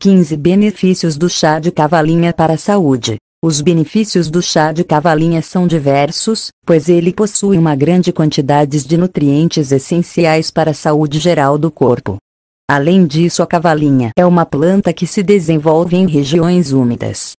15 Benefícios do chá de cavalinha para a saúde. Os benefícios do chá de cavalinha são diversos, pois ele possui uma grande quantidade de nutrientes essenciais para a saúde geral do corpo. Além disso, a cavalinha é uma planta que se desenvolve em regiões úmidas.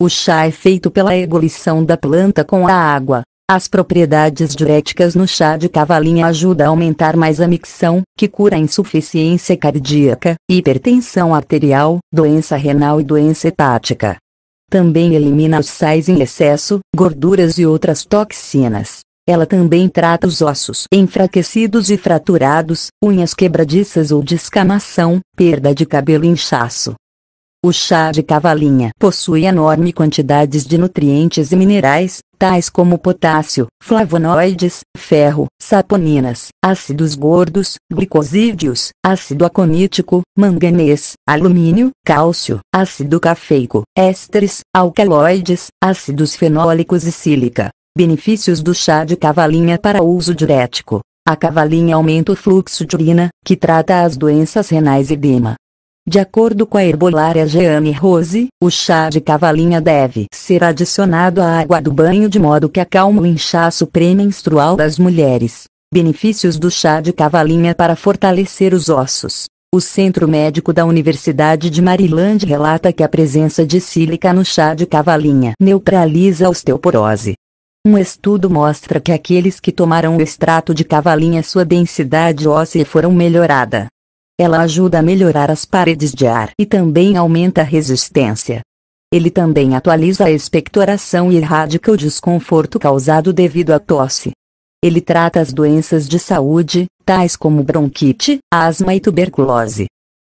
O chá é feito pela ebulição da planta com a água, as propriedades diuréticas no chá de cavalinha ajudam a aumentar mais a micção, que cura insuficiência cardíaca, hipertensão arterial, doença renal e doença hepática. Também elimina os sais em excesso, gorduras e outras toxinas. Ela também trata os ossos enfraquecidos e fraturados, unhas quebradiças ou descamação, perda de cabelo e inchaço. O chá de cavalinha possui enorme quantidades de nutrientes e minerais, tais como potássio, flavonoides, ferro, saponinas, ácidos gordos, glicosídeos, ácido aconítico, manganês, alumínio, cálcio, ácido cafeico, ésteres, alcaloides, ácidos fenólicos e sílica. Benefícios do chá de cavalinha para uso diurético. A cavalinha aumenta o fluxo de urina, que trata as doenças renais e edema. De acordo com a herbolária Jeanne Rose, o chá de cavalinha deve ser adicionado à água do banho de modo que acalma o inchaço pré-menstrual das mulheres. Benefícios do chá de cavalinha para fortalecer os ossos. O Centro Médico da Universidade de Maryland relata que a presença de sílica no chá de cavalinha neutraliza a osteoporose. Um estudo mostra que aqueles que tomaram o extrato de cavalinha sua densidade óssea foram melhorada ela ajuda a melhorar as paredes de ar e também aumenta a resistência. Ele também atualiza a expectoração e erradica o desconforto causado devido à tosse. Ele trata as doenças de saúde, tais como bronquite, asma e tuberculose.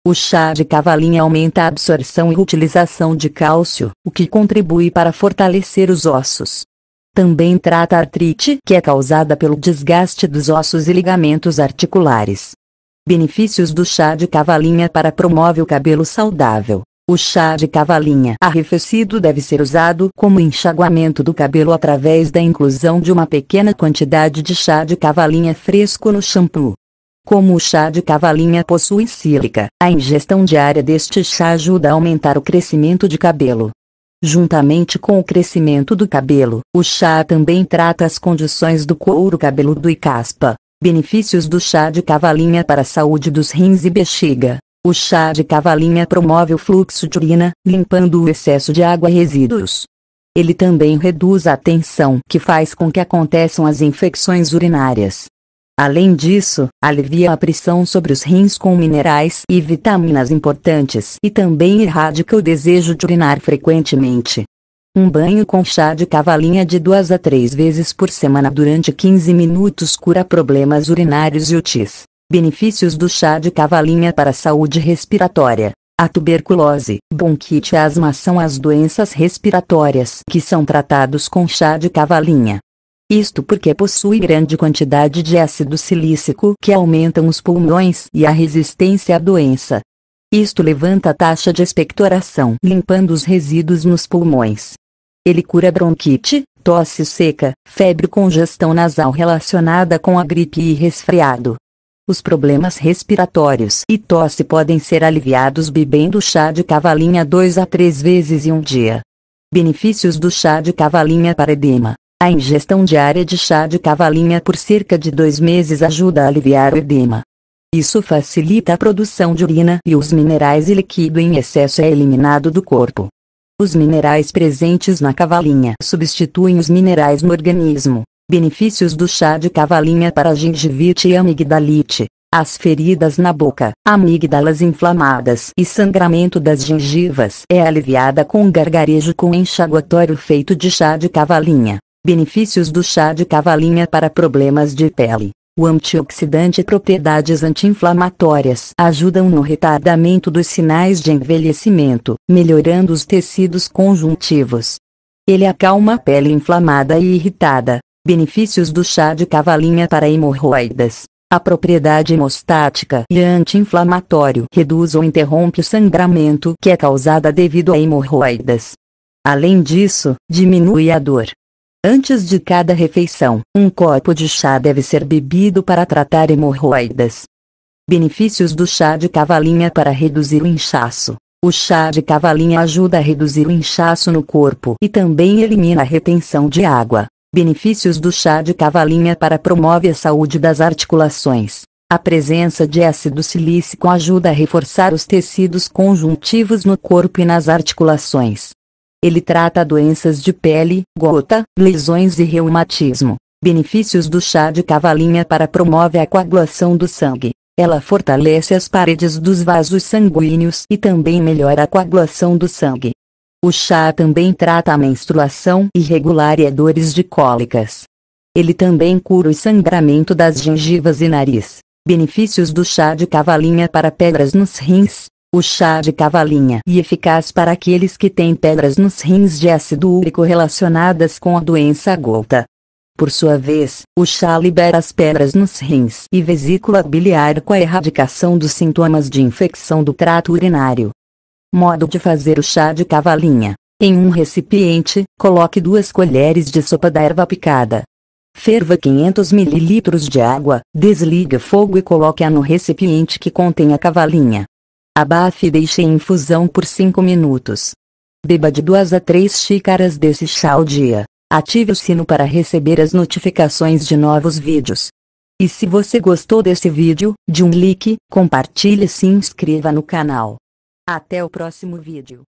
O chá de cavalinha aumenta a absorção e utilização de cálcio, o que contribui para fortalecer os ossos. Também trata a artrite, que é causada pelo desgaste dos ossos e ligamentos articulares. Benefícios do chá de cavalinha para promove o cabelo saudável. O chá de cavalinha arrefecido deve ser usado como enxaguamento do cabelo através da inclusão de uma pequena quantidade de chá de cavalinha fresco no shampoo. Como o chá de cavalinha possui sílica, a ingestão diária deste chá ajuda a aumentar o crescimento de cabelo. Juntamente com o crescimento do cabelo, o chá também trata as condições do couro cabeludo e caspa. Benefícios do chá de cavalinha para a saúde dos rins e bexiga. O chá de cavalinha promove o fluxo de urina, limpando o excesso de água e resíduos. Ele também reduz a tensão que faz com que aconteçam as infecções urinárias. Além disso, alivia a pressão sobre os rins com minerais e vitaminas importantes e também erradica o desejo de urinar frequentemente. Um banho com chá de cavalinha de duas a três vezes por semana durante 15 minutos cura problemas urinários e UTIs. Benefícios do chá de cavalinha para a saúde respiratória. A tuberculose, bronquite e asma são as doenças respiratórias que são tratados com chá de cavalinha. Isto porque possui grande quantidade de ácido silícico que aumentam os pulmões e a resistência à doença. Isto levanta a taxa de expectoração, limpando os resíduos nos pulmões. Ele cura bronquite, tosse seca, febre congestão nasal relacionada com a gripe e resfriado. Os problemas respiratórios e tosse podem ser aliviados bebendo chá de cavalinha 2 a 3 vezes em um dia. Benefícios do chá de cavalinha para edema. A ingestão diária de chá de cavalinha por cerca de dois meses ajuda a aliviar o edema. Isso facilita a produção de urina e os minerais e líquido em excesso é eliminado do corpo. Os minerais presentes na cavalinha substituem os minerais no organismo. Benefícios do chá de cavalinha para gengivite e amigdalite. As feridas na boca, amígdalas inflamadas e sangramento das gengivas é aliviada com gargarejo com enxaguatório feito de chá de cavalinha. Benefícios do chá de cavalinha para problemas de pele. O antioxidante e propriedades anti-inflamatórias ajudam no retardamento dos sinais de envelhecimento, melhorando os tecidos conjuntivos. Ele acalma a pele inflamada e irritada. Benefícios do chá de cavalinha para hemorroidas. A propriedade hemostática e anti-inflamatório reduz ou interrompe o sangramento que é causada devido a hemorroidas. Além disso, diminui a dor, Antes de cada refeição, um copo de chá deve ser bebido para tratar hemorroidas. Benefícios do chá de cavalinha para reduzir o inchaço. O chá de cavalinha ajuda a reduzir o inchaço no corpo e também elimina a retenção de água. Benefícios do chá de cavalinha para promove a saúde das articulações. A presença de ácido silícico ajuda a reforçar os tecidos conjuntivos no corpo e nas articulações. Ele trata doenças de pele, gota, lesões e reumatismo. Benefícios do chá de cavalinha para promove a coagulação do sangue. Ela fortalece as paredes dos vasos sanguíneos e também melhora a coagulação do sangue. O chá também trata a menstruação irregular e dores de cólicas. Ele também cura o sangramento das gengivas e nariz. Benefícios do chá de cavalinha para pedras nos rins, o chá de cavalinha e eficaz para aqueles que têm pedras nos rins de ácido úrico relacionadas com a doença gota. Por sua vez, o chá libera as pedras nos rins e vesícula biliar com a erradicação dos sintomas de infecção do trato urinário. Modo de fazer o chá de cavalinha. Em um recipiente, coloque duas colheres de sopa da erva picada. Ferva 500 ml de água, desligue fogo e coloque-a no recipiente que contém a cavalinha. Abafe e deixe em infusão por 5 minutos. Beba de 2 a 3 xícaras desse chá ao dia. Ative o sino para receber as notificações de novos vídeos. E se você gostou desse vídeo, dê um like, compartilhe e se inscreva no canal. Até o próximo vídeo.